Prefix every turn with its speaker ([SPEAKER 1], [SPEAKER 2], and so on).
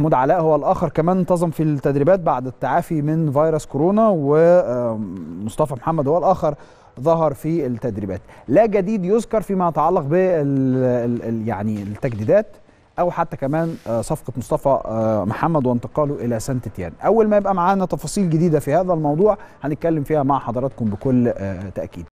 [SPEAKER 1] محمود علاء هو الاخر كمان انتظم في التدريبات بعد التعافي من فيروس كورونا ومصطفى محمد هو الاخر ظهر في التدريبات لا جديد يذكر فيما يتعلق ب يعني التجديدات او حتى كمان آه، صفقه مصطفى آه، محمد وانتقاله الى سانت تيان اول ما يبقى معانا تفاصيل جديده في هذا الموضوع هنتكلم فيها مع حضراتكم بكل آه، تاكيد